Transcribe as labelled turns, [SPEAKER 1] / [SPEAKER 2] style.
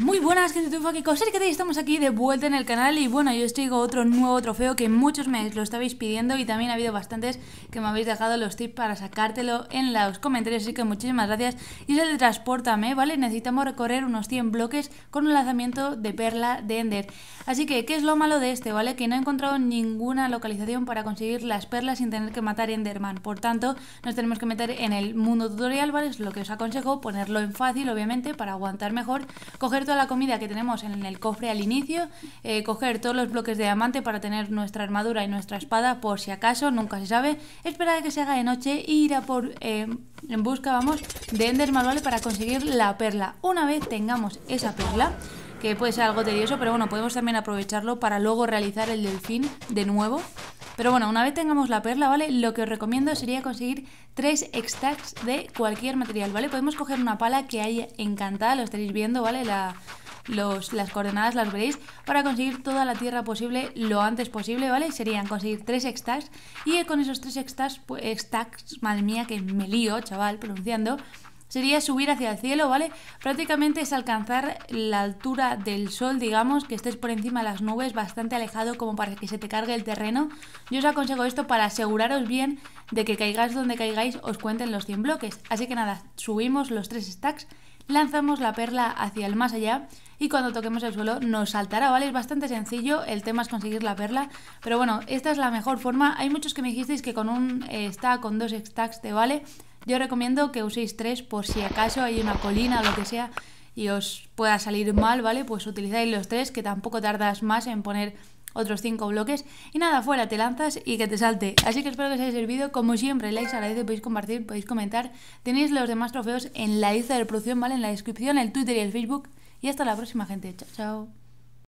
[SPEAKER 1] Muy buenas, gente de aquí que tal? estamos aquí de vuelta en el canal y bueno, yo os traigo otro nuevo trofeo que muchos me lo estabais pidiendo y también ha habido bastantes que me habéis dejado los tips para sacártelo en los comentarios, así que muchísimas gracias. Y es el de Transportame, ¿vale? Necesitamos recorrer unos 100 bloques con un lanzamiento de perla de Ender. Así que, ¿qué es lo malo de este, vale? Que no he encontrado ninguna localización para conseguir las perlas sin tener que matar Enderman, por tanto, nos tenemos que meter en el mundo tutorial, ¿vale? Es lo que os aconsejo, ponerlo en fácil, obviamente, para aguantar mejor, coger toda la comida que tenemos en el cofre al inicio, eh, coger todos los bloques de diamante para tener nuestra armadura y nuestra espada por si acaso, nunca se sabe, esperar a que se haga de noche e ir a por, eh, en busca, vamos, de Ender manual Para conseguir la perla. Una vez tengamos esa perla, que puede ser algo tedioso, pero bueno, podemos también aprovecharlo para luego realizar el delfín de nuevo, pero bueno, una vez tengamos la perla, ¿vale? Lo que os recomiendo sería conseguir tres stacks de cualquier material, ¿vale? Podemos coger una pala que hay encantada, lo estaréis viendo, ¿vale? las coordenadas las veréis para conseguir toda la tierra posible lo antes posible, ¿vale? Serían conseguir tres stacks y con esos tres stacks, pues, madre mía que me lío, chaval, pronunciando, sería subir hacia el cielo, ¿vale? Prácticamente es alcanzar la altura del sol, digamos, que estés por encima de las nubes, bastante alejado como para que se te cargue el terreno. Yo os aconsejo esto para aseguraros bien de que caigáis donde caigáis, os cuenten los 100 bloques. Así que nada, subimos los 3 stacks, lanzamos la perla hacia el más allá y cuando toquemos el suelo nos saltará, ¿vale? Es bastante sencillo, el tema es conseguir la perla, pero bueno, esta es la mejor forma. Hay muchos que me dijisteis que con un eh, stack, con dos stacks te vale, yo recomiendo que uséis tres por si acaso hay una colina o lo que sea y os pueda salir mal, ¿vale? Pues utilizáis los tres, que tampoco tardas más en poner otros cinco bloques. Y nada, fuera, te lanzas y que te salte. Así que espero que os haya servido. Como siempre, la agradece, podéis compartir, podéis comentar. Tenéis los demás trofeos en la lista de reproducción, ¿vale? En la descripción, el Twitter y el Facebook. Y hasta la próxima, gente. Chao, chao.